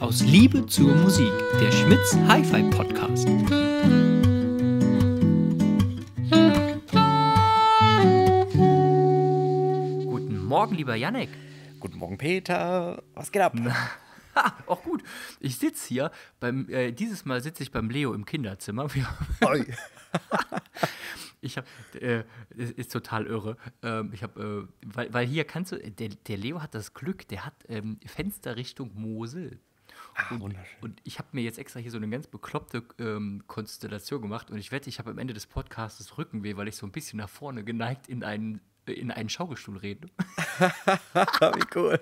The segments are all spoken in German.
Aus Liebe zur Musik, der Schmitz Hi-Fi Podcast. Guten Morgen, lieber Yannick. Guten Morgen, Peter. Was geht ab? Ha, auch gut. Ich sitze hier, beim, äh, dieses Mal sitze ich beim Leo im Kinderzimmer. ich habe, äh, ist, ist, total irre. Ähm, ich habe, äh, weil, weil hier kannst du, äh, der, der Leo hat das Glück, der hat ähm, Fenster Richtung Mosel. Ach, und, und, ich habe mir jetzt extra hier so eine ganz bekloppte ähm, Konstellation gemacht und ich wette, ich habe am Ende des Podcasts Rückenweh, weil ich so ein bisschen nach vorne geneigt in einen, äh, in einen Schaukelstuhl rede. Wie cool.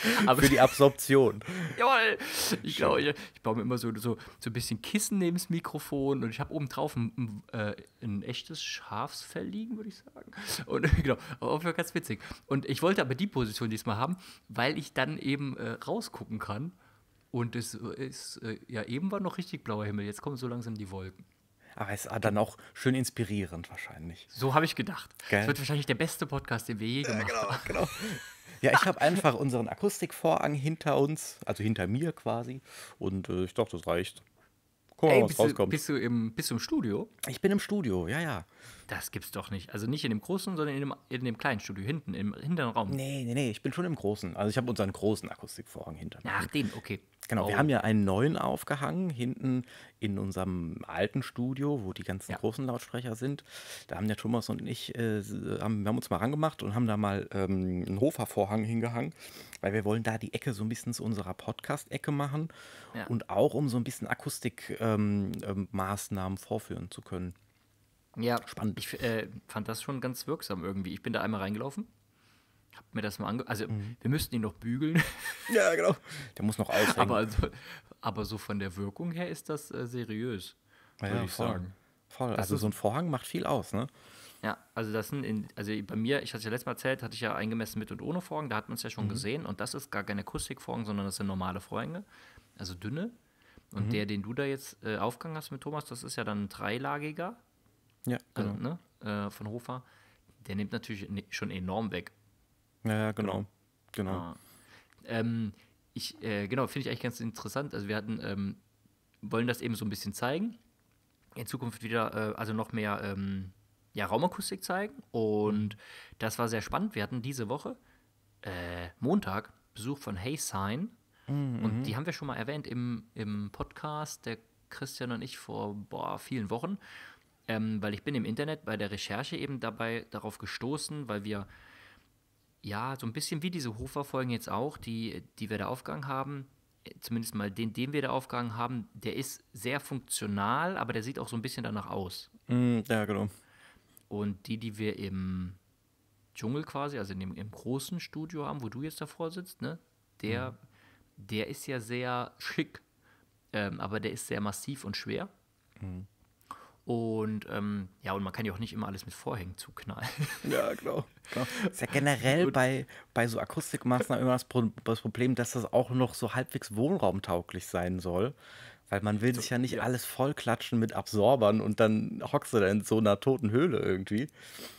Aber für die Absorption. Jawohl. Ich glaube, ich, baue mir immer so, so, so ein bisschen Kissen neben das Mikrofon und ich habe oben drauf ein, ein, äh, ein, echtes Schafsfell liegen, würde ich sagen. Und genau, auf ganz witzig. Und ich wollte aber die Position diesmal haben, weil ich dann eben äh, rausgucken kann. Und es ist, äh, ja, eben war noch richtig blauer Himmel. Jetzt kommen so langsam die Wolken. Aber es ist dann auch schön inspirierend wahrscheinlich. So habe ich gedacht. Gell? Das wird wahrscheinlich der beste Podcast, den wir je gemacht genau, haben. Äh, genau, genau. Ja, ich habe einfach unseren Akustikvorhang hinter uns, also hinter mir quasi. Und äh, ich dachte, das reicht. Guck mal, Ey, was rauskommt. Du, bist, du im, bist du im Studio? Ich bin im Studio, ja, ja. Das gibt's doch nicht. Also nicht in dem großen, sondern in dem, in dem kleinen Studio hinten, im hinteren Raum. Nee, nee, nee, ich bin schon im großen. Also ich habe unseren großen Akustikvorhang hinter mir. Ach, den, okay. Genau, oh. wir haben ja einen neuen aufgehangen, hinten in unserem alten Studio, wo die ganzen ja. großen Lautsprecher sind. Da haben der Thomas und ich, äh, haben, wir haben uns mal rangemacht und haben da mal ähm, einen Hofer-Vorhang hingehangen, weil wir wollen da die Ecke so ein bisschen zu unserer Podcast-Ecke machen ja. und auch um so ein bisschen Akustikmaßnahmen ähm, ähm, vorführen zu können. Ja, spannend. Ich äh, fand das schon ganz wirksam irgendwie. Ich bin da einmal reingelaufen ich habe mir das mal angeguckt. Also, mhm. wir müssten ihn noch bügeln. Ja, genau. Der muss noch aushängen. Aber, also, aber so von der Wirkung her ist das äh, seriös, ja, würde ja, ich voll. sagen. Voll. Das also so ein Vorhang macht viel aus, ne? Ja, also das sind, in, also bei mir, ich hatte es ja letztes Mal erzählt, hatte ich ja eingemessen mit und ohne Vorhang, da hat man es ja schon mhm. gesehen und das ist gar keine Akustikvorhang, sondern das sind normale Vorhänge, also dünne. Und mhm. der, den du da jetzt äh, aufgegangen hast mit Thomas, das ist ja dann ein dreilagiger. Ja, also, genau. Also, ne, äh, von Hofer. Der nimmt natürlich ne, schon enorm weg. Ja, genau. genau. Genau. Ah. Ähm, ich, äh, genau, finde ich eigentlich ganz interessant. Also wir hatten, ähm, wollen das eben so ein bisschen zeigen. In Zukunft wieder, äh, also noch mehr ähm, ja, Raumakustik zeigen. Und mhm. das war sehr spannend. Wir hatten diese Woche äh, Montag Besuch von Hey Sign. Mhm. Und mhm. die haben wir schon mal erwähnt im, im Podcast, der Christian und ich vor boah, vielen Wochen. Ähm, weil ich bin im Internet bei der Recherche eben dabei darauf gestoßen, weil wir ja, so ein bisschen wie diese Hoferfolgen jetzt auch, die, die wir da aufgegangen haben, äh, zumindest mal den, den wir da aufgegangen haben, der ist sehr funktional, aber der sieht auch so ein bisschen danach aus. Mm, ja, genau. Und die, die wir im Dschungel quasi, also in dem, im großen Studio haben, wo du jetzt davor sitzt, ne? Der, mhm. der ist ja sehr schick, ähm, aber der ist sehr massiv und schwer. Mhm. Und ähm, ja, und man kann ja auch nicht immer alles mit Vorhängen zuknallen. Ja, genau. genau. Ist ja generell bei, bei so Akustikmaßnahmen immer das, Pro das, Problem, dass das auch noch so halbwegs wohnraumtauglich sein soll. Weil man will so, sich ja nicht ja. alles vollklatschen mit Absorbern und dann hockst du da in so einer toten Höhle irgendwie.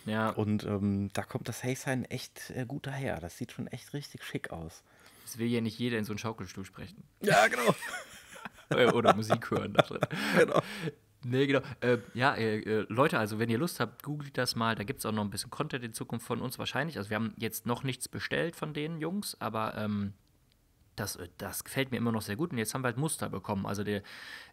Ja. Und ähm, da kommt das Haysign echt äh, gut daher. Das sieht schon echt richtig schick aus. Es will ja nicht jeder in so einen Schaukelstuhl sprechen. Ja, genau. Oder Musik hören. Genau. Nee, genau. Äh, ja, äh, äh, Leute, also wenn ihr Lust habt, googelt das mal. Da gibt es auch noch ein bisschen Content in Zukunft von uns wahrscheinlich. Also wir haben jetzt noch nichts bestellt von den Jungs, aber ähm, das, äh, das gefällt mir immer noch sehr gut. Und jetzt haben wir halt Muster bekommen. Also der,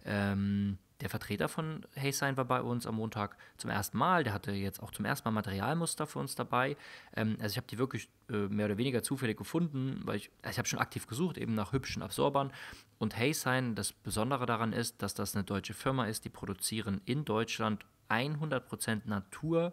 ähm, der Vertreter von HeySign war bei uns am Montag zum ersten Mal. Der hatte jetzt auch zum ersten Mal Materialmuster für uns dabei. Ähm, also ich habe die wirklich äh, mehr oder weniger zufällig gefunden, weil ich, also ich habe schon aktiv gesucht, eben nach hübschen Absorbern. Und HeySign, das Besondere daran ist, dass das eine deutsche Firma ist, die produzieren in Deutschland 100% Natur.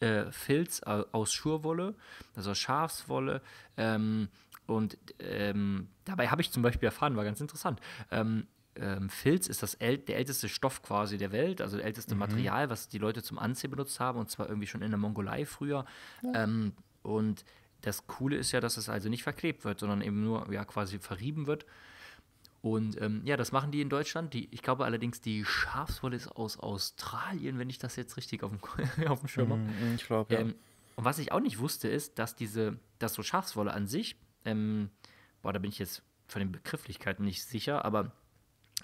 Äh, Filz aus Schurwolle, also aus Schafswolle, ähm, und ähm, dabei habe ich zum Beispiel erfahren, war ganz interessant, ähm, ähm, Filz ist das äl der älteste Stoff quasi der Welt, also das älteste mhm. Material, was die Leute zum Anziehen benutzt haben, und zwar irgendwie schon in der Mongolei früher. Ja. Ähm, und das Coole ist ja, dass es also nicht verklebt wird, sondern eben nur ja, quasi verrieben wird. Und ähm, ja, das machen die in Deutschland. Die, ich glaube allerdings, die Schafswolle ist aus Australien, wenn ich das jetzt richtig auf dem, auf dem Schirm habe. Mhm, ich glaube, ähm, ja. und was ich auch nicht wusste, ist, dass diese, dass so Schafswolle an sich, ähm, boah, da bin ich jetzt von den Begrifflichkeiten nicht sicher, aber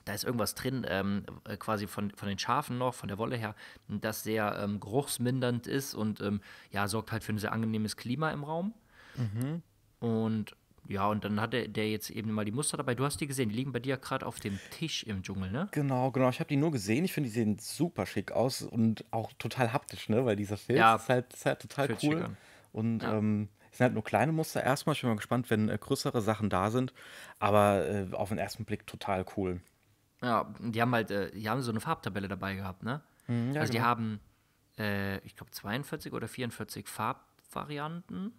da ist irgendwas drin, ähm, äh, quasi von, von den Schafen noch, von der Wolle her, das sehr ähm, geruchsmindernd ist und ähm, ja, sorgt halt für ein sehr angenehmes Klima im Raum. Mhm. Und ja, und dann hatte der jetzt eben mal die Muster dabei. Du hast die gesehen, die liegen bei dir gerade auf dem Tisch im Dschungel, ne? Genau, genau. Ich habe die nur gesehen. Ich finde, die sehen super schick aus und auch total haptisch, ne? Weil dieser Filz ja, ist, halt, ist halt total cool. Und ja. ähm, es sind halt nur kleine Muster erstmal. Ich bin mal gespannt, wenn äh, größere Sachen da sind. Aber äh, auf den ersten Blick total cool. Ja, die haben halt, äh, die haben so eine Farbtabelle dabei gehabt, ne? Mhm, ja, also die genau. haben, äh, ich glaube, 42 oder 44 Farbvarianten,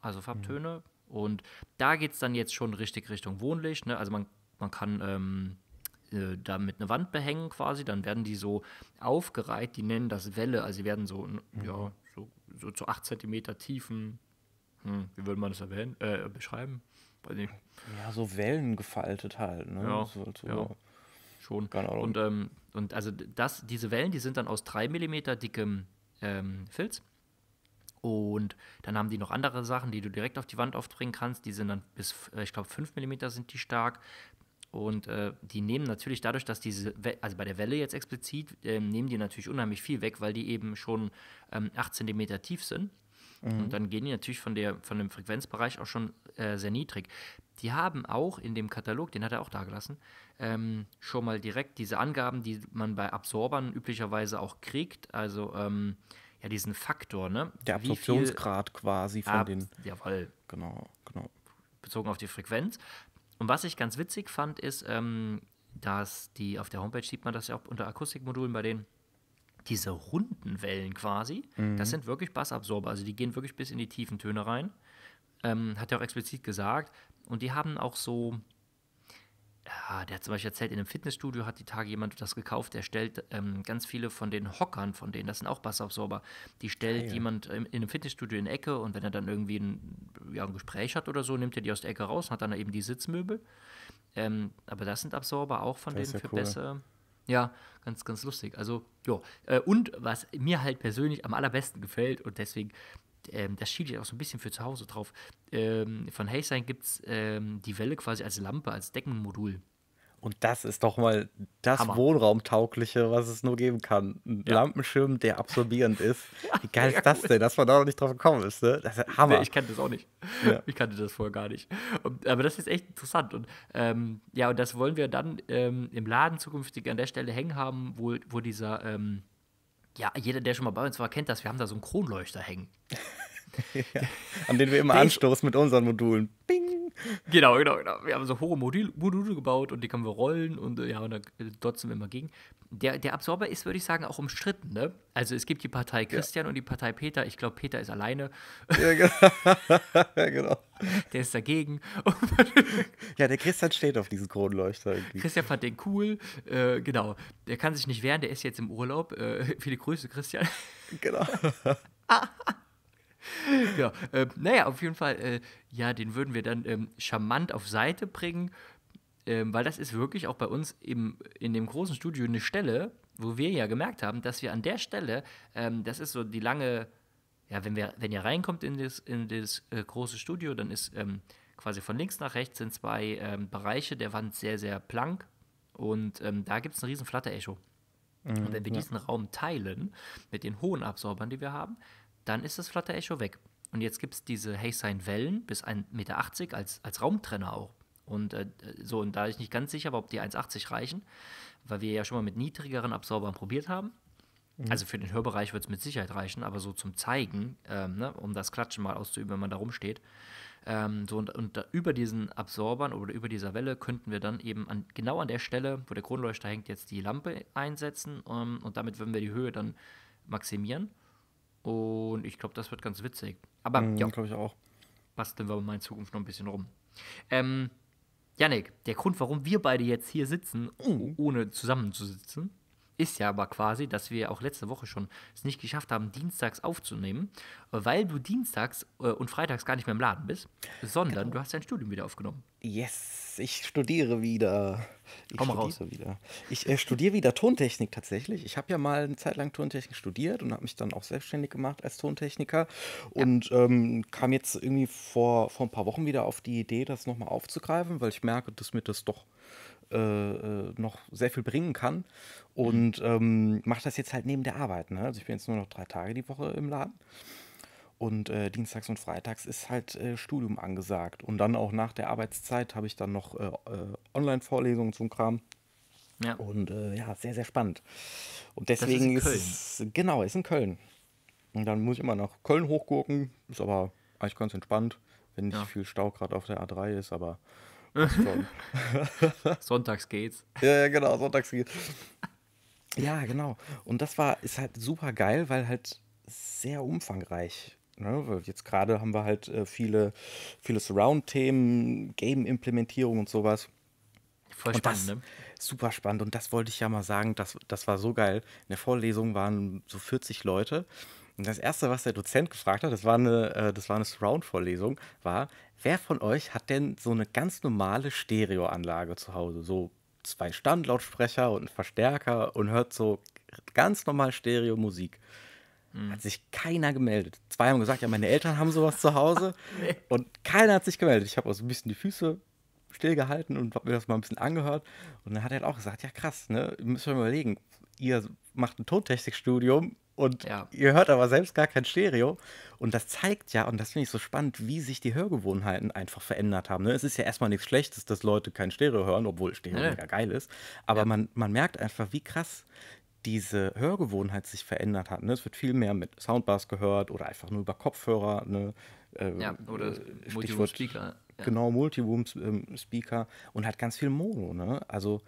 also Farbtöne. Mhm. Und da geht es dann jetzt schon richtig Richtung Wohnlicht, ne? Also man, man kann ähm, äh, damit eine Wand behängen quasi, dann werden die so aufgereiht, die nennen das Welle, also die werden so, mhm. ja, so, so zu 8 cm tiefen, hm, wie würde man das erwähnen, äh, beschreiben? Ja, so Wellen gefaltet halt, ne? Ja, so, so. ja. Schon. Keine Ahnung. Und, ähm, und also das, diese Wellen, die sind dann aus 3 mm dickem ähm, Filz. Und dann haben die noch andere Sachen, die du direkt auf die Wand aufbringen kannst. Die sind dann bis, äh, ich glaube, 5 mm sind die stark. Und äh, die nehmen natürlich dadurch, dass diese, We also bei der Welle jetzt explizit, äh, nehmen die natürlich unheimlich viel weg, weil die eben schon ähm, 8 cm tief sind. Mhm. Und dann gehen die natürlich von, der, von dem Frequenzbereich auch schon äh, sehr niedrig. Die haben auch in dem Katalog, den hat er auch dagelassen, ähm, schon mal direkt diese Angaben, die man bei Absorbern üblicherweise auch kriegt, also ähm, ja diesen Faktor, ne? Der Absorptionsgrad quasi von ab, den. Jawohl. Genau, genau. Bezogen auf die Frequenz. Und was ich ganz witzig fand, ist, ähm, dass die auf der Homepage sieht man das ja auch unter Akustikmodulen bei denen diese runden Wellen quasi, mhm. das sind wirklich Bassabsorber. Also die gehen wirklich bis in die tiefen Töne rein. Ähm, hat er auch explizit gesagt. Und die haben auch so, ja, der hat zum Beispiel erzählt, in einem Fitnessstudio hat die Tage jemand das gekauft, der stellt ähm, ganz viele von den Hockern von denen, das sind auch Bassabsorber, die stellt ja, ah, ja. jemand in, in einem Fitnessstudio in die Ecke und wenn er dann irgendwie ein, ja, ein Gespräch hat oder so, nimmt er die aus der Ecke raus und hat dann eben die Sitzmöbel. Ähm, aber das sind Absorber auch von das denen für cool. besser. Ja, ganz, ganz lustig. Also, ja. Äh, und was mir halt persönlich am allerbesten gefällt und deswegen, ähm, das schiebe ich auch so ein bisschen für zu Hause drauf, ähm, von Haysign gibt es ähm, die Welle quasi als Lampe, als Deckenmodul. Und das ist doch mal das Hammer. Wohnraumtaugliche, was es nur geben kann. Ein ja. Lampenschirm, der absorbierend ist. Wie geil ist das denn, dass man da noch nicht drauf gekommen ist? Ne? Das ist Hammer. Nee, ich kannte das auch nicht. Ja. Ich kannte das vorher gar nicht. Und, aber das ist echt interessant. Und ähm, ja, und das wollen wir dann ähm, im Laden zukünftig an der Stelle hängen haben, wo, wo dieser, ähm, ja, jeder, der schon mal bei uns war, kennt das. Wir haben da so einen Kronleuchter hängen. an den wir immer anstoßen mit unseren Modulen. Bing! genau, genau, genau. Wir haben so hohe Module, Module gebaut und die können wir rollen und äh, ja, und dann äh, dotzen wir immer gegen. Der, der Absorber ist, würde ich sagen, auch umstritten, ne? Also es gibt die Partei Christian ja. und die Partei Peter. Ich glaube, Peter ist alleine. Ja, genau. ja, genau. Der ist dagegen. ja, der Christian steht auf diesen Kronleuchter. Irgendwie. Christian fand den cool. Äh, genau. Der kann sich nicht wehren, der ist jetzt im Urlaub. Äh, viele Grüße, Christian. Genau. Genau. Ähm, ja, Äh, naja, auf jeden Fall, äh, ja, den würden wir dann ähm, charmant auf Seite bringen, ähm, weil das ist wirklich auch bei uns im, in dem großen Studio eine Stelle, wo wir ja gemerkt haben, dass wir an der Stelle, ähm, das ist so die lange, ja, wenn, wir, wenn ihr reinkommt in das, in das äh, große Studio, dann ist ähm, quasi von links nach rechts sind zwei ähm, Bereiche der Wand sehr, sehr plank und da gibt es ein riesen Flatter-Echo. Mhm, und wenn wir ja. diesen Raum teilen mit den hohen Absorbern, die wir haben, dann ist das flatter Echo weg. Und jetzt gibt es diese Heysign Wellen bis 1,80 Meter als, als Raumtrenner auch. Und äh, so, und da ich nicht ganz sicher war, ob die 1,80 reichen, weil wir ja schon mal mit niedrigeren Absorbern probiert haben. Mhm. Also für den Hörbereich wird es mit Sicherheit reichen, aber so zum Zeigen, ähm, ne, um das Klatschen mal auszuüben, wenn man da rumsteht. Ähm, so und, und da, über diesen Absorbern oder über dieser Welle könnten wir dann eben an, genau an der Stelle, wo der Kronleuchter hängt, jetzt die Lampe einsetzen um, ähm, und damit würden wir die Höhe dann maximieren. Und ich glaube, das wird ganz witzig. Aber mhm, ja, glaube ich auch. Basteln wir mal in Zukunft noch ein bisschen rum. Ähm, Yannick, der Grund, warum wir beide jetzt hier sitzen, oh. ohne zusammenzusitzen, ist ja aber quasi, dass wir auch letzte Woche schon es nicht geschafft haben, dienstags aufzunehmen, äh, weil du dienstags äh, und freitags gar nicht mehr im Laden bist, sondern genau. du hast dein Studium wieder aufgenommen. Yes, ich studiere wieder. Ich Komm studiere raus. wieder. Ich äh, studiere wieder Tontechnik tatsächlich. Ich habe ja mal eine Zeit lang Tontechnik studiert und habe mich dann auch selbstständig gemacht als Tontechniker ja. und ähm, kam jetzt irgendwie vor, vor ein paar Wochen wieder auf die Idee, das nochmal aufzugreifen, weil ich merke, dass mir das doch äh, äh, noch sehr viel bringen kann mhm. und ähm, mache das jetzt halt neben der Arbeit. Ne? Also ich bin jetzt nur noch drei Tage die Woche im Laden und äh, dienstags und freitags ist halt äh, Studium angesagt und dann auch nach der Arbeitszeit habe ich dann noch äh, äh, Online-Vorlesungen zum Kram. Ja. Und ja, sehr, sehr spannend. Und deswegen ist, ist, es, genau, ist in Köln. Und dann muss ich immer nach Köln hochgucken, ist aber eigentlich ganz entspannt, wenn nicht ja. viel Stau gerade auf der A3 ist, aber sonntags geht's. Ja, ja, genau, sonntags geht's. Ja, genau. Und das war, ist halt super geil, weil halt sehr umfangreich. Ne? Jetzt gerade haben wir halt äh, viele, viele Surround-Themen, Game-Implementierung und sowas. Voll und spannend, das, ne? Super spannend. Und das wollte ich ja mal sagen, das, das war so geil. In der Vorlesung waren so 40 Leute und das Erste, was der Dozent gefragt hat, das war eine, äh, eine Surround-Vorlesung, war, wer von euch hat denn so eine ganz normale Stereoanlage zu Hause? So zwei Standlautsprecher und einen Verstärker und hört so ganz normal Stereo-Musik. Hm. Hat sich keiner gemeldet. Zwei haben gesagt, ja, meine Eltern haben sowas zu Hause. nee. Und keiner hat sich gemeldet. Ich habe auch so ein bisschen die Füße stillgehalten und habe mir das mal ein bisschen angehört. Und dann hat er halt auch gesagt, ja krass, ne? Ihr müsst euch überlegen, ihr macht ein Tontechnikstudium, und ja. ihr hört aber selbst gar kein Stereo. Und das zeigt ja, und das finde ich so spannend, wie sich die Hörgewohnheiten einfach verändert haben. Ne? Es ist ja erstmal nichts Schlechtes, dass Leute kein Stereo hören, obwohl Stereo ja, ja geil ist. Aber ja. man, man merkt einfach, wie krass diese Hörgewohnheit sich verändert hat. Ne? Es wird viel mehr mit Soundbars gehört oder einfach nur über Kopfhörer. Ne? Ähm, ja, oder äh, Multiroom-Speaker. Genau, Multiroom-Speaker ähm, und hat ganz viel Mono. Ne? Also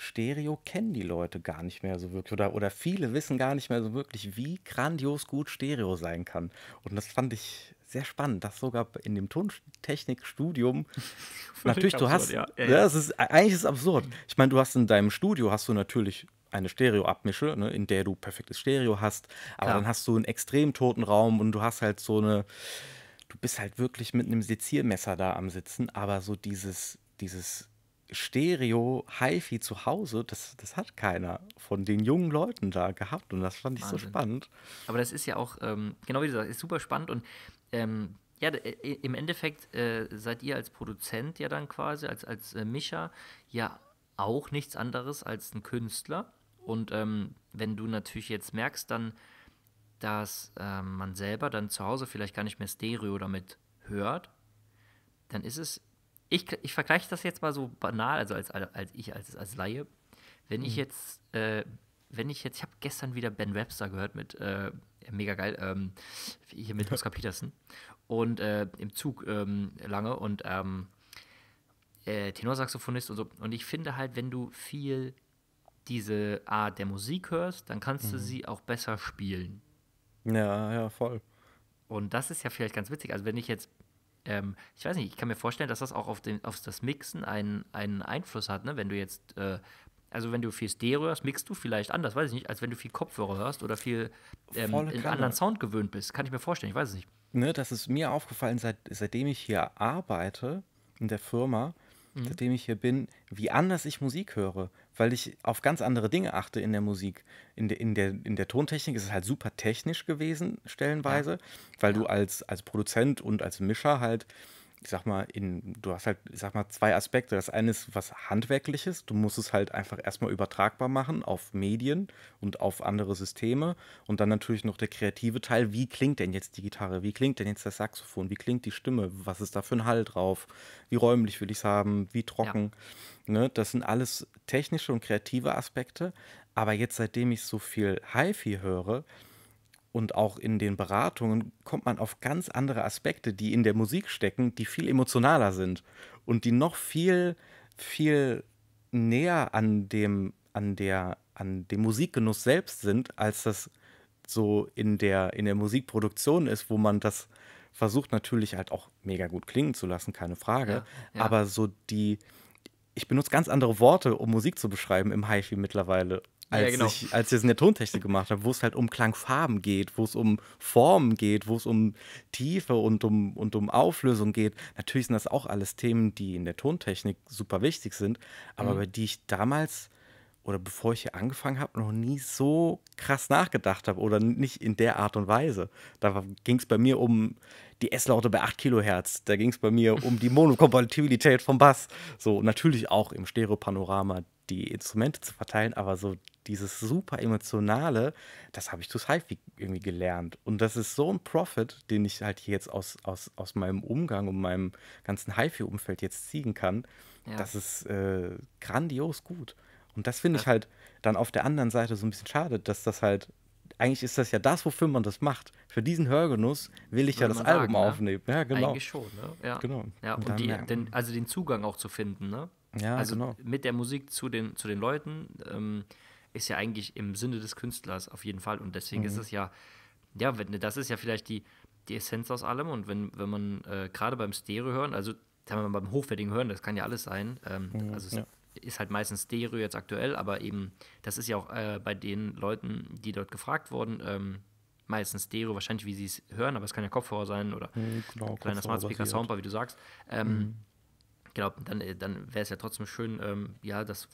Stereo kennen die Leute gar nicht mehr so wirklich oder, oder viele wissen gar nicht mehr so wirklich, wie grandios gut Stereo sein kann. Und das fand ich sehr spannend, dass sogar in dem Tontechnikstudium natürlich absurd, du hast, ja, ja, ja. Das ist äh, eigentlich ist es absurd. Ich meine, du hast in deinem Studio hast du natürlich eine Stereo-Abmische, ne, in der du perfektes Stereo hast, aber Klar. dann hast du einen extrem toten Raum und du hast halt so eine, du bist halt wirklich mit einem Seziermesser da am Sitzen, aber so dieses, dieses Stereo HiFi zu Hause, das, das hat keiner von den jungen Leuten da gehabt und das fand ich Wahnsinn. so spannend. Aber das ist ja auch, ähm, genau wie du sagst, ist super spannend und ähm, ja, äh, im Endeffekt äh, seid ihr als Produzent ja dann quasi, als, als äh, Mischer ja auch nichts anderes als ein Künstler und ähm, wenn du natürlich jetzt merkst, dann, dass äh, man selber dann zu Hause vielleicht gar nicht mehr Stereo damit hört, dann ist es ich, ich vergleiche das jetzt mal so banal, also als, als ich als, als Laie. Wenn mhm. ich jetzt, äh, wenn ich jetzt, ich habe gestern wieder Ben Webster gehört mit, äh, mega geil, ähm, hier mit Oscar Peterson und äh, im Zug ähm, lange und ähm, äh, Tenorsaxophonist und so. Und ich finde halt, wenn du viel diese Art der Musik hörst, dann kannst mhm. du sie auch besser spielen. Ja, ja, voll. Und das ist ja vielleicht ganz witzig. Also wenn ich jetzt ähm, ich weiß nicht, ich kann mir vorstellen, dass das auch auf, den, auf das Mixen einen, einen Einfluss hat, ne? wenn du jetzt, äh, also wenn du viel Stereo hörst, mixst du vielleicht anders, weiß ich nicht, als wenn du viel Kopfhörer hörst oder viel ähm, in anderen Sound gewöhnt bist. Kann ich mir vorstellen, ich weiß es nicht. Ne, das ist mir aufgefallen, seit, seitdem ich hier arbeite in der Firma, mhm. seitdem ich hier bin, wie anders ich Musik höre, weil ich auf ganz andere Dinge achte in der Musik. In, de, in, der, in der Tontechnik ist es halt super technisch gewesen, stellenweise, ja. weil ja. du als, als Produzent und als Mischer halt ich sag mal, in, du hast halt, ich sag mal, zwei Aspekte. Das eine ist was Handwerkliches, du musst es halt einfach erstmal übertragbar machen auf Medien und auf andere Systeme. Und dann natürlich noch der kreative Teil, wie klingt denn jetzt die Gitarre, wie klingt denn jetzt das Saxophon, wie klingt die Stimme, was ist da für ein Hall drauf, wie räumlich will ich es haben, wie trocken. Ja. Ne? Das sind alles technische und kreative Aspekte. Aber jetzt, seitdem ich so viel HiFi höre, und auch in den Beratungen kommt man auf ganz andere Aspekte, die in der Musik stecken, die viel emotionaler sind und die noch viel, viel näher an dem, an der, an dem Musikgenuss selbst sind, als das so in der, in der Musikproduktion ist, wo man das versucht natürlich halt auch mega gut klingen zu lassen, keine Frage. Ja, ja. Aber so die, ich benutze ganz andere Worte, um Musik zu beschreiben im HiFi mittlerweile als, ja, genau. ich, als ich das in der Tontechnik gemacht habe, wo es halt um Klangfarben geht, wo es um Formen geht, wo es um Tiefe und um, und um Auflösung geht. Natürlich sind das auch alles Themen, die in der Tontechnik super wichtig sind, aber mhm. über die ich damals oder bevor ich hier angefangen habe, noch nie so krass nachgedacht habe oder nicht in der Art und Weise. Da ging es bei mir um die S-Laute bei 8 Kilohertz. Da ging es bei mir um die Monokompatibilität vom Bass. So natürlich auch im Stereopanorama die Instrumente zu verteilen, aber so dieses super emotionale, das habe ich Hi-Fi irgendwie gelernt. Und das ist so ein Profit, den ich halt hier jetzt aus, aus, aus meinem Umgang und meinem ganzen hi fi umfeld jetzt ziehen kann. Ja. Das ist äh, grandios gut. Und das finde ich halt dann auf der anderen Seite so ein bisschen schade, dass das halt eigentlich ist das ja das, wofür man das macht. Für diesen Hörgenuss will ich Würde ja das Album sagen, ne? aufnehmen. Ne? Ja, genau. Eigentlich schon, ne? Ja, genau. ja und, und die, den, also den Zugang auch zu finden, ne? Ja, also genau. mit der Musik zu den, zu den Leuten ähm, ist ja eigentlich im Sinne des Künstlers auf jeden Fall. Und deswegen mhm. ist es ja, ja, wenn, das ist ja vielleicht die, die Essenz aus allem. Und wenn, wenn man äh, gerade beim Stereo hören, also sagen wir mal beim hochwertigen Hören, das kann ja alles sein, ähm, mhm, also es ja ist halt meistens Stereo jetzt aktuell, aber eben, das ist ja auch äh, bei den Leuten, die dort gefragt wurden, ähm, meistens Stereo, wahrscheinlich wie sie es hören, aber es kann ja Kopfhörer sein oder mhm, genau, kleiner Smart Speaker Soundbar, wie du sagst. Ähm, mhm. Genau, dann, äh, dann wäre es ja trotzdem schön, ähm, ja, das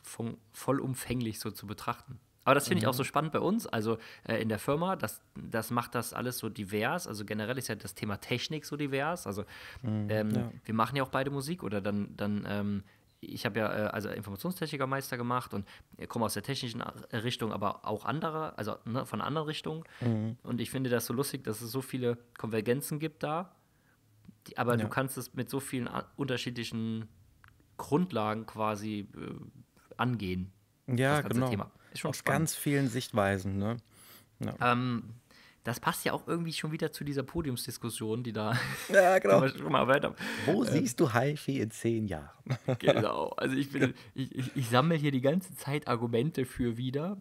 vollumfänglich so zu betrachten. Aber das finde ich mhm. auch so spannend bei uns, also äh, in der Firma, das, das macht das alles so divers. Also generell ist ja das Thema Technik so divers. Also mhm, ähm, ja. wir machen ja auch beide Musik oder dann, dann ähm, ich habe ja äh, also Informationstechnikermeister gemacht und äh, komme aus der technischen äh, Richtung, aber auch anderer, also ne, von anderen Richtungen. Mhm. Und ich finde das so lustig, dass es so viele Konvergenzen gibt da. Die, aber ja. du kannst es mit so vielen unterschiedlichen Grundlagen quasi äh, angehen. Ja, genau. Thema. Ist schon Aus spannend. ganz vielen Sichtweisen, ne? Ja. Ähm, das passt ja auch irgendwie schon wieder zu dieser Podiumsdiskussion, die da ja, genau. schon mal weiter. Wo äh, siehst du HiFi in zehn Jahren? genau. Also ich, bin, ich, ich, ich sammle hier die ganze Zeit Argumente für wieder.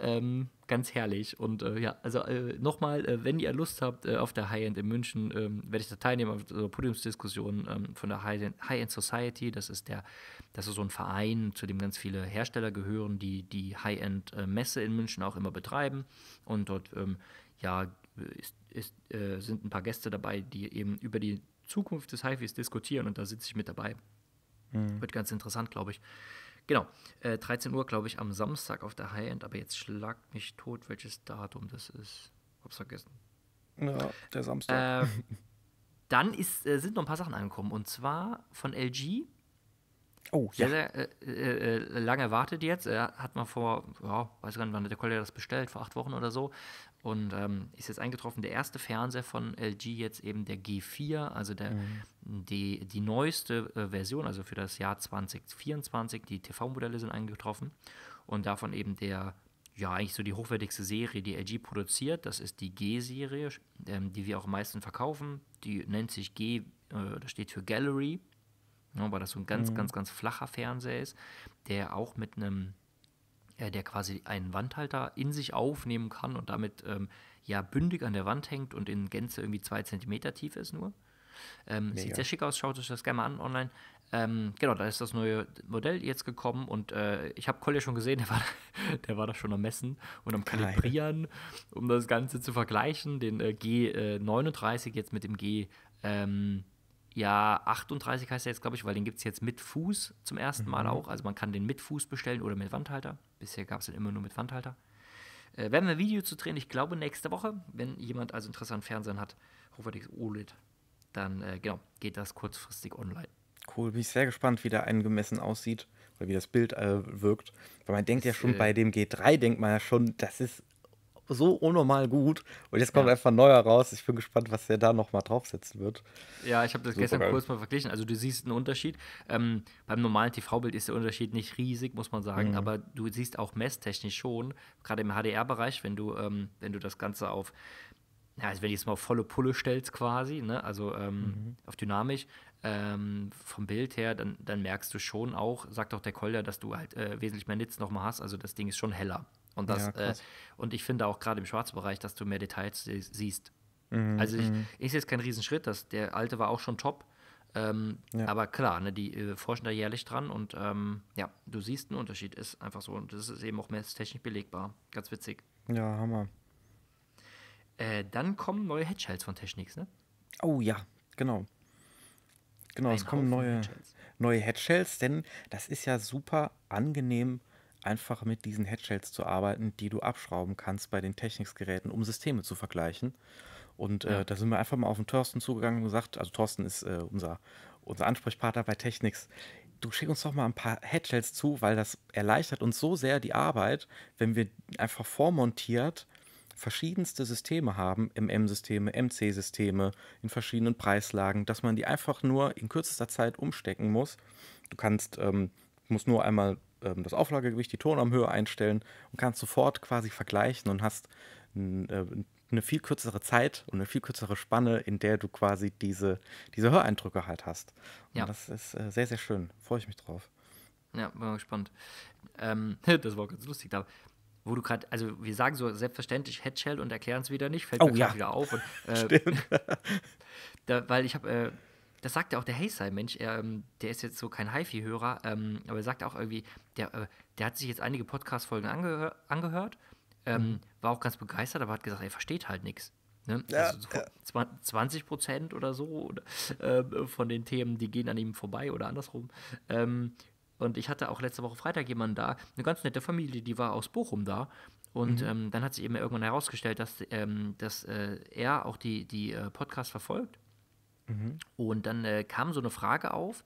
Ähm, ganz herrlich. Und äh, ja, also äh, nochmal, äh, wenn ihr Lust habt äh, auf der High End in München, ähm, werde ich da teilnehmen auf der Podiumsdiskussion ähm, von der High End, High End Society. Das ist der, das ist so ein Verein, zu dem ganz viele Hersteller gehören, die die High End äh, Messe in München auch immer betreiben. Und dort ähm, ja, ist, ist, äh, sind ein paar Gäste dabei, die eben über die Zukunft des Haifis diskutieren und da sitze ich mit dabei. Mhm. Wird ganz interessant, glaube ich. Genau, äh, 13 Uhr, glaube ich, am Samstag auf der High-End, aber jetzt schlagt mich tot, welches Datum das ist. Hab's vergessen. Ja, der Samstag. Äh, dann ist, äh, sind noch ein paar Sachen angekommen und zwar von LG. Oh, ja. Sehr, sehr äh, äh, äh, lange wartet jetzt. Er hat man vor, ja, weiß gar nicht, wann der Kollege das bestellt, vor acht Wochen oder so. Und ähm, ist jetzt eingetroffen, der erste Fernseher von LG, jetzt eben der G4, also der, mhm. die, die neueste äh, Version, also für das Jahr 2024. Die TV-Modelle sind eingetroffen und davon eben der, ja, eigentlich so die hochwertigste Serie, die LG produziert. Das ist die G-Serie, ähm, die wir auch am meisten verkaufen. Die nennt sich G, äh, das steht für Gallery, ja, weil das so ein ganz, mhm. ganz, ganz flacher Fernseher ist, der auch mit einem äh, der quasi einen Wandhalter in sich aufnehmen kann und damit ähm, ja bündig an der Wand hängt und in Gänze irgendwie zwei Zentimeter tief ist nur. Ähm, sieht sehr schick aus, schaut euch das gerne mal an online. Ähm, genau, da ist das neue Modell jetzt gekommen und äh, ich habe Collier schon gesehen, der war, der war da schon am Messen und am Kalibrieren, um das Ganze zu vergleichen, den äh, G39 äh, jetzt mit dem G. Ähm, ja, 38 heißt er jetzt, glaube ich, weil den gibt es jetzt mit Fuß zum ersten Mal mhm. auch. Also man kann den mit Fuß bestellen oder mit Wandhalter. Bisher gab es den immer nur mit Wandhalter. Äh, werden wir ein Video zu drehen, ich glaube nächste Woche. Wenn jemand also Interesse an Fernsehen hat, hoffentlich OLED, dann äh, genau, geht das kurzfristig online. Cool, bin ich sehr gespannt, wie der eingemessen aussieht oder wie das Bild äh, wirkt. Weil man denkt das ja schon äh, bei dem G3, denkt man ja schon, das ist so unnormal gut. Und jetzt kommt ja. einfach ein neuer raus. Ich bin gespannt, was der da nochmal draufsetzen wird. Ja, ich habe das Super gestern geil. kurz mal verglichen. Also du siehst einen Unterschied. Ähm, beim normalen TV-Bild ist der Unterschied nicht riesig, muss man sagen. Mhm. Aber du siehst auch messtechnisch schon, gerade im HDR-Bereich, wenn du, ähm, wenn du das Ganze auf ja, also wenn du es mal auf volle Pulle stellst quasi, ne? also ähm, mhm. auf dynamisch, ähm, vom Bild her, dann, dann merkst du schon auch, sagt auch der Kolder, dass du halt äh, wesentlich mehr Nitz nochmal hast, also das Ding ist schon heller. Und, das, ja, äh, und ich finde auch gerade im schwarzen Bereich, dass du mehr Details siehst. Mhm, also ich, mhm. ist jetzt kein Riesenschritt, das, der alte war auch schon top. Ähm, ja. Aber klar, ne, die äh, forschen da jährlich dran und ähm, ja, du siehst einen Unterschied, ist einfach so. Und das ist eben auch mehr technisch belegbar. Ganz witzig. Ja, Hammer. Äh, dann kommen neue Hedgehogs von Technics, ne? Oh ja, genau. Genau, Ein es kommen Haufen neue, Hedge neue denn das ist ja super angenehm einfach mit diesen Headshells zu arbeiten, die du abschrauben kannst bei den Techniksgeräten, um Systeme zu vergleichen. Und äh, da sind wir einfach mal auf den Thorsten zugegangen und gesagt, also Thorsten ist äh, unser, unser Ansprechpartner bei Technics. Du schick uns doch mal ein paar Headshells zu, weil das erleichtert uns so sehr die Arbeit, wenn wir einfach vormontiert verschiedenste Systeme haben, MM-Systeme, MC-Systeme in verschiedenen Preislagen, dass man die einfach nur in kürzester Zeit umstecken muss. Du kannst, ähm, musst nur einmal ähm, das Auflagegewicht, die Tonarmhöhe einstellen und kannst sofort quasi vergleichen und hast äh, eine viel kürzere Zeit und eine viel kürzere Spanne, in der du quasi diese, diese Höreindrücke halt hast. Und ja. das ist äh, sehr, sehr schön. Freue ich mich drauf. Ja, bin mal gespannt. Ähm, das war ganz lustig. Da, wo du gerade, also wir sagen so selbstverständlich Headshell und erklären es wieder nicht, fällt oh, mir ja. wieder auf. Und, äh, Stimmt. da, weil ich habe äh, das sagt ja auch der Heysai-Mensch, ähm, der ist jetzt so kein HiFi-Hörer, ähm, aber er sagt auch irgendwie, der, äh, der hat sich jetzt einige Podcast-Folgen angehör angehört, ähm, mhm. war auch ganz begeistert, aber hat gesagt, er versteht halt nichts. Ne? Ja, also so ja. 20 Prozent oder so oder, äh, von den Themen, die gehen an ihm vorbei oder andersrum. Ähm, und ich hatte auch letzte Woche Freitag jemanden da, eine ganz nette Familie, die war aus Bochum da. Und mhm. ähm, dann hat sich eben irgendwann herausgestellt, dass, ähm, dass äh, er auch die, die äh, Podcasts verfolgt Mhm. Und dann äh, kam so eine Frage auf,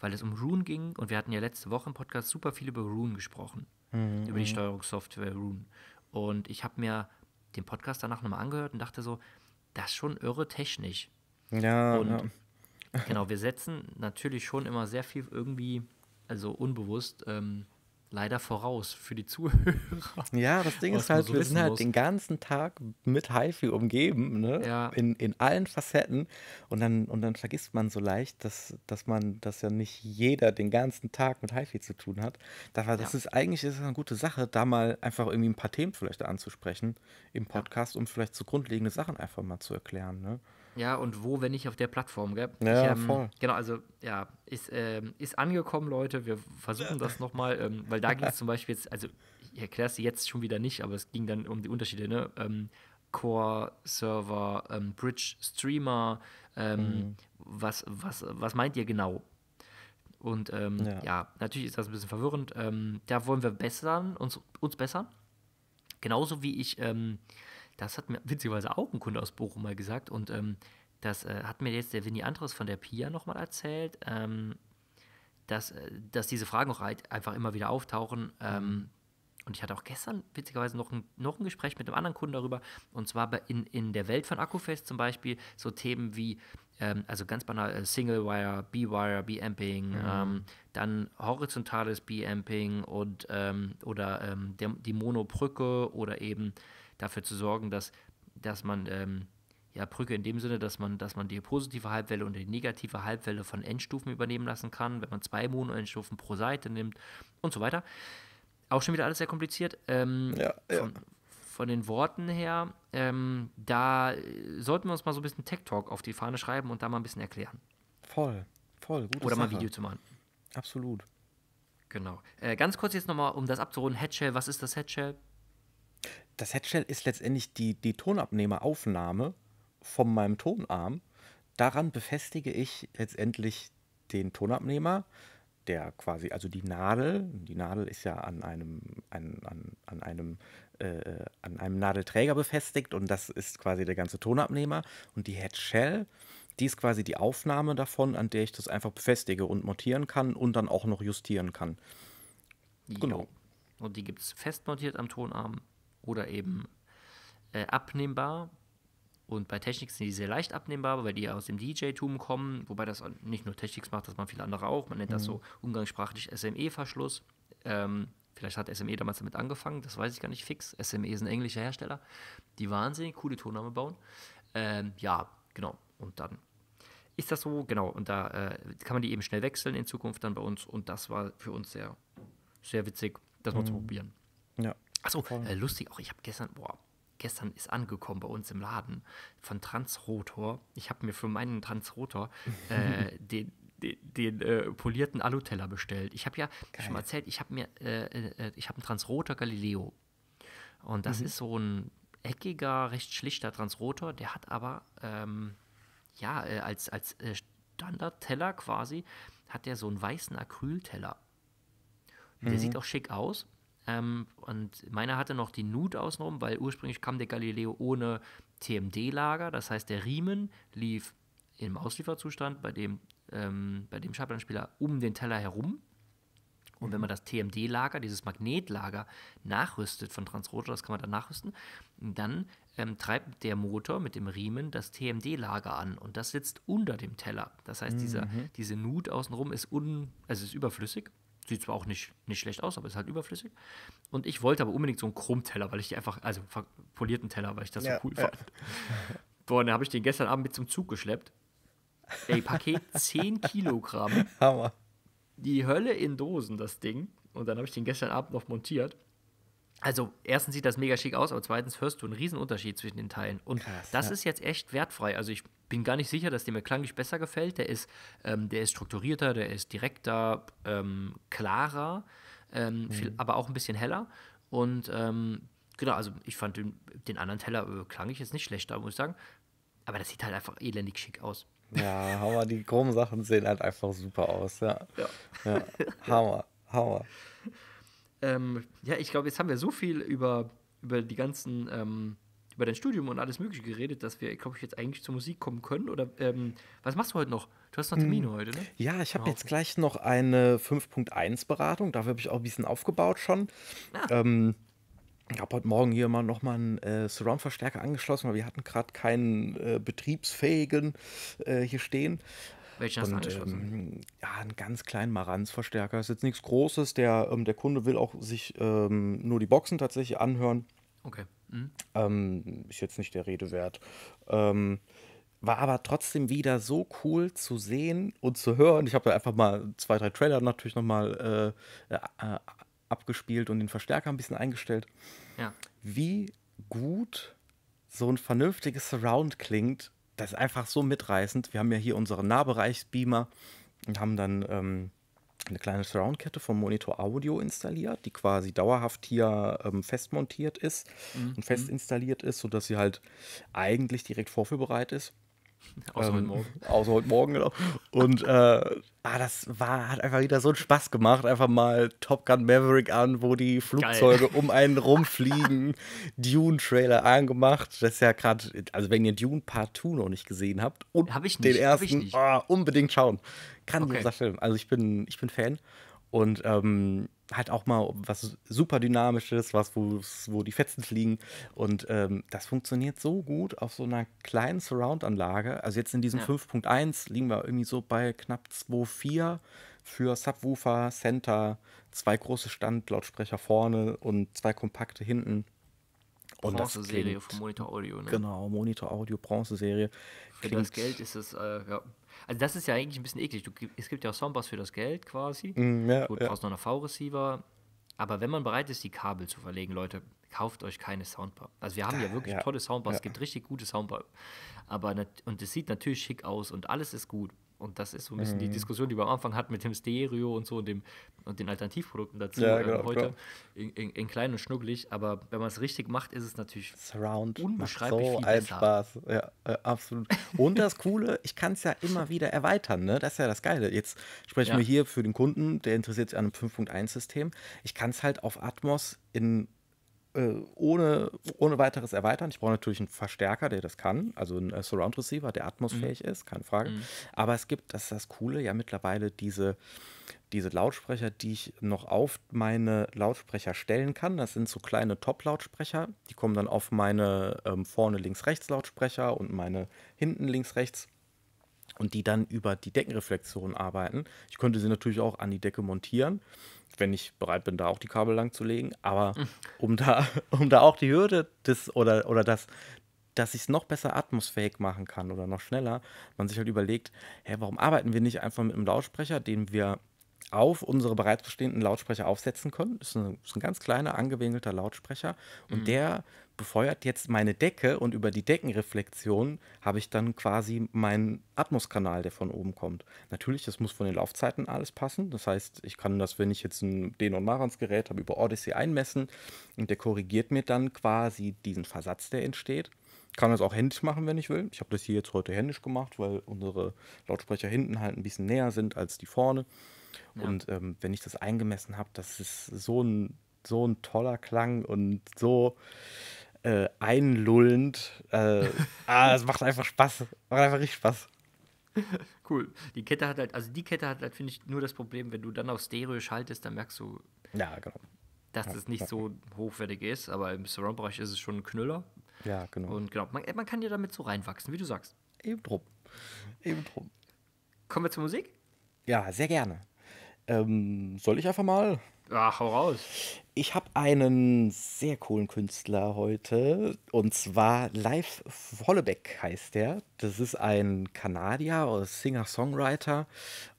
weil es um Rune ging und wir hatten ja letzte Woche im Podcast super viel über Rune gesprochen, mhm. über die mhm. Steuerungssoftware Rune. Und ich habe mir den Podcast danach nochmal angehört und dachte so, das ist schon irre technisch. Ja. Und ja. genau, wir setzen natürlich schon immer sehr viel irgendwie, also unbewusst, ähm, leider voraus für die Zuhörer. Ja, das Ding ist halt, so wir sind halt muss. den ganzen Tag mit HiFi umgeben, ne? Ja. In, in allen Facetten. Und dann, und dann vergisst man so leicht, dass, dass man, dass ja nicht jeder den ganzen Tag mit HiFi zu tun hat. war, das ja. ist eigentlich ist eine gute Sache, da mal einfach irgendwie ein paar Themen vielleicht anzusprechen im Podcast, ja. um vielleicht so grundlegende Sachen einfach mal zu erklären, ne? Ja, und wo, wenn nicht auf der Plattform, gell? Ja, ich, ähm, voll. Genau, also ja, ist, ähm, ist angekommen, Leute. Wir versuchen das nochmal, ähm, weil da ging es zum Beispiel jetzt, also ich erkläre es jetzt schon wieder nicht, aber es ging dann um die Unterschiede, ne? Ähm, Core-Server, ähm, Bridge-Streamer, ähm, mhm. was, was, was meint ihr genau? Und ähm, ja. ja. natürlich ist das ein bisschen verwirrend. da wollen wir bessern, uns, uns bessern. Genauso wie ich das hat mir witzigerweise auch ein Kunde aus Bochum mal gesagt und ähm, das äh, hat mir jetzt der Vinny Andres von der PIA nochmal erzählt, ähm, dass, äh, dass diese Fragen auch halt einfach immer wieder auftauchen. Ähm, mhm. und ich hatte auch gestern witzigerweise noch ein, noch ein Gespräch mit einem anderen Kunden darüber. Und zwar in, in der Welt von Akkufest zum Beispiel so Themen wie, ähm, also ganz banal, äh, Single Wire, B-Wire, B-Amping, mhm. ähm, dann horizontales B-Amping ähm, oder ähm, der, die Monobrücke oder eben dafür zu sorgen, dass, dass man ähm, ja, Brücke in dem Sinne, dass man, dass man die positive Halbwelle und die negative Halbwelle von Endstufen übernehmen lassen kann, wenn man zwei Mono-Endstufen pro Seite nimmt und so weiter. Auch schon wieder alles sehr kompliziert. Ähm, ja, von, von, den Worten her, ähm, da äh, sollten wir uns mal so ein bisschen Tech-Talk auf die Fahne schreiben und da mal ein bisschen erklären. Voll, voll, gut. Oder mal ein Video zu machen. Absolut. Genau. Äh, ganz kurz jetzt nochmal, um das abzurunden, Headshell, was ist das Headshell? das Headshell ist letztendlich die, die Tonabnehmeraufnahme von meinem Tonarm. Daran befestige ich letztendlich den Tonabnehmer, der quasi, also die Nadel, die Nadel ist ja an einem, an, an, an einem, äh, an einem Nadelträger befestigt und das ist quasi der ganze Tonabnehmer. Und die Headshell, die ist quasi die Aufnahme davon, an der ich das einfach befestige und montieren kann und dann auch noch justieren kann. Jo. Genau. Und die gibt es fest montiert am Tonarm oder eben äh, abnehmbar. Und bei Technics sind die sehr leicht abnehmbar, weil die aus dem DJ-Tum kommen, wobei das nicht nur Technics macht, das machen viele andere auch. Man nennt mhm. das so umgangssprachlich SME-Verschluss. Ähm, vielleicht hat SME damals damit angefangen, das weiß ich gar nicht fix. SME ist ein englischer Hersteller, die wahnsinnig coole Tonname bauen. Ähm, ja, genau. Und dann ist das so, genau. Und da äh, kann man die eben schnell wechseln in Zukunft dann bei uns. Und das war für uns sehr, sehr witzig, das mal mhm. zu probieren. Ja, Achso, äh, lustig auch, ich habe gestern, boah, gestern ist angekommen bei uns im Laden von Transrotor. Ich habe mir für meinen Transrotor äh, den, den, den äh, polierten Aluteller bestellt. Ich habe ja Geil. schon mal erzählt, ich habe mir, äh, äh, äh, ich habe einen Transrotor Galileo. Und das mhm. ist so ein eckiger, recht schlichter Transrotor, der hat aber, ähm, ja, als, als Standardteller quasi, hat der so einen weißen Acrylteller. Der sieht mhm. auch schick aus. Ähm, und meiner hatte noch die Nut außenrum, weil ursprünglich kam der Galileo ohne TMD-Lager. Das heißt, der Riemen lief im Auslieferzustand bei dem, ähm, bei dem Schallplattenspieler um den Teller herum. Und wenn mhm. man das TMD-Lager, dieses Magnetlager, nachrüstet von Transrotor, das kann man dann nachrüsten, dann ähm, treibt der Motor mit dem Riemen das TMD-Lager an und das sitzt unter dem Teller. Das heißt, dieser, mhm. diese Nut außenrum ist, un, also ist überflüssig sieht zwar auch nicht, nicht schlecht aus, aber ist halt überflüssig. Und ich wollte aber unbedingt so einen Chromteller, weil ich die einfach, also polierten Teller, weil ich das ja, so cool ja. fand. Boah, dann habe ich den gestern Abend mit zum Zug geschleppt. Ey, Paket 10 Kilogramm. Hammer. Die Hölle in Dosen, das Ding. Und dann habe ich den gestern Abend noch montiert. Also, erstens sieht das mega schick aus, aber zweitens hörst du einen riesen Unterschied zwischen den Teilen. Und Krass, das ja. ist jetzt echt wertfrei. Also, ich bin gar nicht sicher, dass der mir klanglich besser gefällt. Der ist, ähm, der ist strukturierter, der ist direkter, ähm, klarer, ähm, mhm. viel, aber auch ein bisschen heller. Und ähm, genau, also ich fand den, den anderen Teller äh, klang ich jetzt nicht schlechter, muss ich sagen. Aber das sieht halt einfach elendig schick aus. Ja, Hammer, die groben Sachen sehen halt einfach super aus, ja. ja. ja. Hammer, Hammer. Ähm, ja, ich glaube, jetzt haben wir so viel über, über die ganzen, ähm, über dein Studium und alles Mögliche geredet, dass wir, glaube ich, jetzt eigentlich zur Musik kommen können. Oder ähm, was machst du heute noch? Du hast noch hm. Termine hm. heute, ne? Ja, ich habe jetzt gleich noch eine 5.1-Beratung. Dafür habe ich auch ein bisschen aufgebaut schon. Ah. Ähm, ich habe heute Morgen hier mal nochmal einen äh, Surround-Verstärker angeschlossen, weil wir hatten gerade keinen äh, betriebsfähigen äh, hier stehen. Welchen hast du angeschlossen? Ähm, ja, einen ganz kleinen Maranz-Verstärker. Ist jetzt nichts Großes. Der, ähm, der Kunde will auch sich ähm, nur die Boxen tatsächlich anhören. Okay. Mhm. Ähm, ist jetzt nicht der Rede wert. Ähm, war aber trotzdem wieder so cool zu sehen und zu hören. Ich habe da einfach mal zwei, drei Trailer natürlich nochmal äh, äh, abgespielt und den Verstärker ein bisschen eingestellt. Ja. Wie gut so ein vernünftiges Surround klingt, das ist einfach so mitreißend. Wir haben ja hier unseren Nahbereichsbeamer und haben dann ähm, eine kleine surround vom Monitor Audio installiert, die quasi dauerhaft hier ähm, fest montiert ist mhm. und fest installiert ist, sodass sie halt eigentlich direkt vorführbereit ist. Außer ähm, heute Morgen. Außer heute Morgen, genau. Und äh, ah, das war, hat einfach wieder so einen Spaß gemacht. Einfach mal Top Gun Maverick an, wo die Flugzeuge Geil. um einen rumfliegen. Dune-Trailer angemacht. Das ist ja gerade, also wenn ihr Dune Part 2 noch nicht gesehen habt und hab ich nicht, den ersten, oh, unbedingt schauen. Kann okay. Film. Also ich bin, ich bin Fan. Und ähm, halt auch mal was super Dynamisches, was, wo, die Fetzen fliegen. Und ähm, das funktioniert so gut auf so einer kleinen Surround-Anlage. Also jetzt in diesem ja. 5.1 liegen wir irgendwie so bei knapp 2,4 für Subwoofer, Center, zwei große Standlautsprecher vorne und zwei kompakte hinten. Und Bronze-Serie vom Monitor Audio, ne? Genau, Monitor Audio, Bronze-Serie. Für das Geld ist es, äh, ja, also das ist ja eigentlich ein bisschen eklig. Du, es gibt ja auch Soundbars für das Geld quasi. Mm, ja, Gut, ja. brauchst noch einen V-Receiver. Aber wenn man bereit ist, die Kabel zu verlegen, Leute, kauft euch keine Soundbar. Also wir haben ja wirklich ja, tolle Soundbars, es gibt richtig gute Soundbars. Aber und es sieht natürlich schick aus und alles ist gut. Und das ist so ein bisschen mhm. die Diskussion, die wir am Anfang hatten mit dem Stereo und so und, dem, und den Alternativprodukten dazu ja, ähm, genau, äh, heute in, in, in, klein und schnucklig. Aber wenn man es richtig macht, ist es natürlich Surround unbeschreiblich so viel besser. Spaß. Ja, äh, absolut. Und das Coole, ich kann es ja immer wieder erweitern. Ne? Das ist ja das Geile. Jetzt sprechen ja. wir hier für den Kunden, der interessiert sich an einem 5.1-System. Ich kann es halt auf Atmos in äh, ohne, ohne weiteres erweitern. Ich brauche natürlich einen Verstärker, der das kann, also einen äh, Surround Receiver, der atmosfähig mhm. ist, keine Frage. Mhm. Aber es gibt, das ist das Coole, ja mittlerweile diese, diese Lautsprecher, die ich noch auf meine Lautsprecher stellen kann. Das sind so kleine Top-Lautsprecher, die kommen dann auf meine ähm, vorne links-rechts Lautsprecher und meine hinten links-rechts Lautsprecher und die dann über die Deckenreflexion arbeiten. Ich könnte sie natürlich auch an die Decke montieren, wenn ich bereit bin, da auch die Kabel lang zu legen. Aber hm. um da, um da auch die Hürde des oder, oder das, dass ich es noch besser atmosphärisch machen kann oder noch schneller, man sich halt überlegt, hey, warum arbeiten wir nicht einfach mit einem Lautsprecher, den wir auf unsere bereits bestehenden Lautsprecher aufsetzen können. Das ist, ein, das ist ein ganz kleiner, angewinkelter Lautsprecher. Und mhm. der befeuert jetzt meine Decke und über die Deckenreflexion habe ich dann quasi meinen Atmoskanal, der von oben kommt. Natürlich, das muss von den Laufzeiten alles passen. Das heißt, ich kann das, wenn ich jetzt ein Denon Marans Gerät habe, über Odyssey einmessen und der korrigiert mir dann quasi diesen Versatz, der entsteht kann das auch händisch machen, wenn ich will. Ich habe das hier jetzt heute händisch gemacht, weil unsere Lautsprecher hinten halt ein bisschen näher sind als die vorne. Und ähm, wenn ich das eingemessen habe, das ist so ein, so ein toller Klang und so äh, einlullend. Äh, ah, es macht einfach Spaß. Macht einfach richtig Spaß. Cool. Die Kette hat halt, also die Kette hat halt, finde ich, nur das Problem, wenn du dann auf Stereo schaltest, dann merkst du, ja, genau. dass ja, das nicht ja. so hochwertig ist, aber im Surround-Bereich ist es schon ein Knüller. Ja, genau. Und genau, man, man kann ja damit so reinwachsen, wie du sagst. Eben drum. Eben drum. Kommen wir zur Musik? Ja, sehr gerne. Ähm, soll ich einfach mal? Ach, hau raus. Ich habe einen sehr coolen Künstler heute und zwar Live Vollebeck heißt der. Das ist ein Kanadier, Singer-Songwriter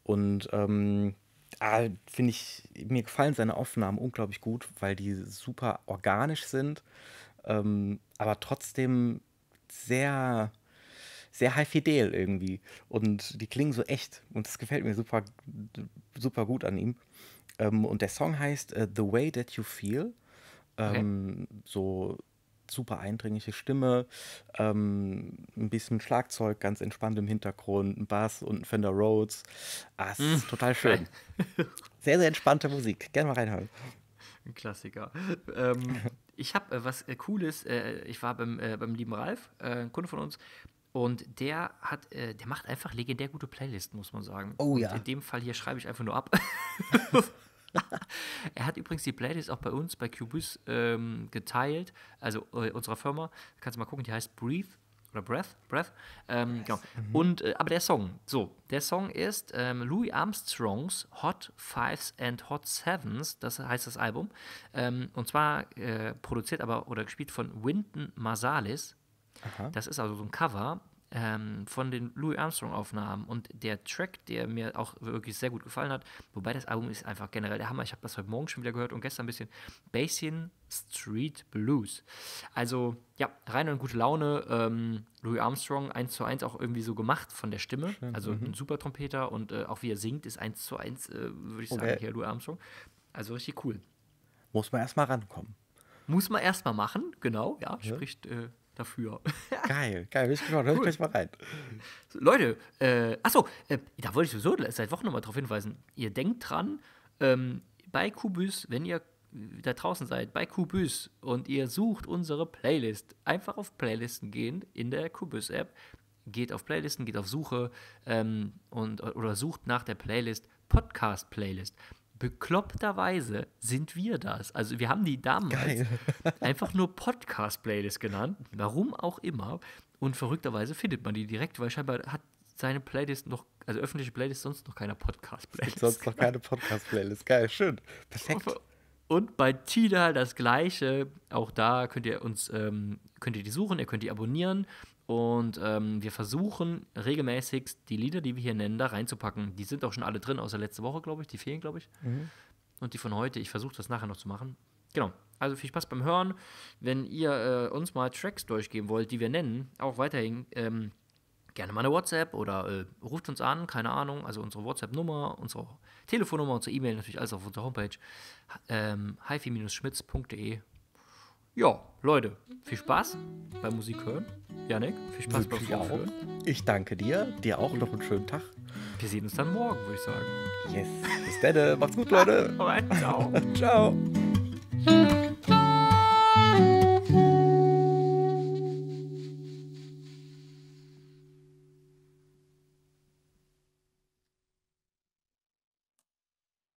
und ähm, ah, finde ich, mir gefallen seine Aufnahmen unglaublich gut, weil die super organisch sind, ähm, aber trotzdem sehr sehr high fidel irgendwie. Und die klingen so echt. Und das gefällt mir super, super gut an ihm. Ähm, und der Song heißt uh, The Way That You Feel. Ähm, okay. So super eindringliche Stimme, ähm, ein bisschen Schlagzeug ganz entspannt im Hintergrund, ein Bass und ein Fender Rhodes. Ah, es ist mm. total schön. Sehr, sehr entspannte Musik. Gerne mal reinhören. Ein Klassiker. Ähm, ich habe äh, was äh, Cooles, äh, ich war beim, äh, beim lieben Ralf, äh, ein Kunde von uns, und der hat, äh, der macht einfach legendär gute Playlisten, muss man sagen. Oh ja. Und in dem Fall hier schreibe ich einfach nur ab. er hat übrigens die Playlist auch bei uns, bei Cubus, ähm, geteilt, also äh, unserer Firma. kannst du mal gucken, die heißt Breathe oder Breath, Breath. Ähm, yes. genau. Mhm. Und äh, aber der Song, so, der Song ist ähm, Louis Armstrongs Hot Fives and Hot Sevens, das heißt das Album. Ähm, und zwar äh, produziert aber oder gespielt von Wynton Marsalis. Aha. Das ist also so ein Cover ähm, von den Louis Armstrong-Aufnahmen. Und der Track, der mir auch wirklich sehr gut gefallen hat, wobei das Album ist einfach generell der Hammer. Ich habe das heute Morgen schon wieder gehört und gestern ein bisschen. Basin Street Blues. Also, ja, rein und gute Laune. Ähm, Louis Armstrong 1 zu 1 auch irgendwie so gemacht von der Stimme. Schön, also mhm. ein super Trompeter und äh, auch wie er singt, ist 1 zu 1, äh, würde ich okay. sagen, hier Louis Armstrong. Also richtig cool. Muss man erstmal rankommen. Muss man erstmal machen, genau, ja. ja. Spricht äh, dafür. geil, geil, bin ich gespannt. Hör ich gleich mal rein. Leute, äh, achso, äh, da wollte ich sowieso seit Wochen nochmal drauf hinweisen. Ihr denkt dran, ähm, bei Kubus, wenn ihr da draußen seid, bei Kubus und ihr sucht unsere Playlist, einfach auf Playlisten gehen in der Kubus-App. Geht auf Playlisten, geht auf Suche ähm, und, oder sucht nach der Playlist Podcast-Playlist. Bekloppterweise sind wir das. Also wir haben die damals einfach nur Podcast-Playlist genannt, warum auch immer. Und verrückterweise findet man die direkt, weil scheinbar hat seine Playlist noch, also öffentliche Playlist sonst noch keiner Podcast-Playlist. Sonst noch keine Podcast-Playlist. Geil, schön. Perfekt. Und bei Tidal das gleiche. Auch da könnt ihr uns, ähm, könnt ihr die suchen, ihr könnt die abonnieren. Und ähm, wir versuchen regelmäßig die Lieder, die wir hier nennen, da reinzupacken. Die sind auch schon alle drin, außer letzte Woche, glaube ich. Die fehlen, glaube ich. Mhm. Und die von heute. Ich versuche das nachher noch zu machen. Genau. Also viel Spaß beim Hören. Wenn ihr äh, uns mal Tracks durchgeben wollt, die wir nennen, auch weiterhin ähm, gerne mal eine WhatsApp oder äh, ruft uns an, keine Ahnung. Also unsere WhatsApp-Nummer, unsere Telefonnummer, unsere E-Mail, natürlich alles auf unserer Homepage. Ähm, hifi-schmitz.de ja, Leute, viel Spaß beim Musik hören. Janik, viel Spaß beim Aufhören. Ich danke dir, dir auch noch einen schönen Tag. Wir sehen uns dann morgen, würde ich sagen. Yes. Bis dann. Macht's gut, Leute. ciao. ciao.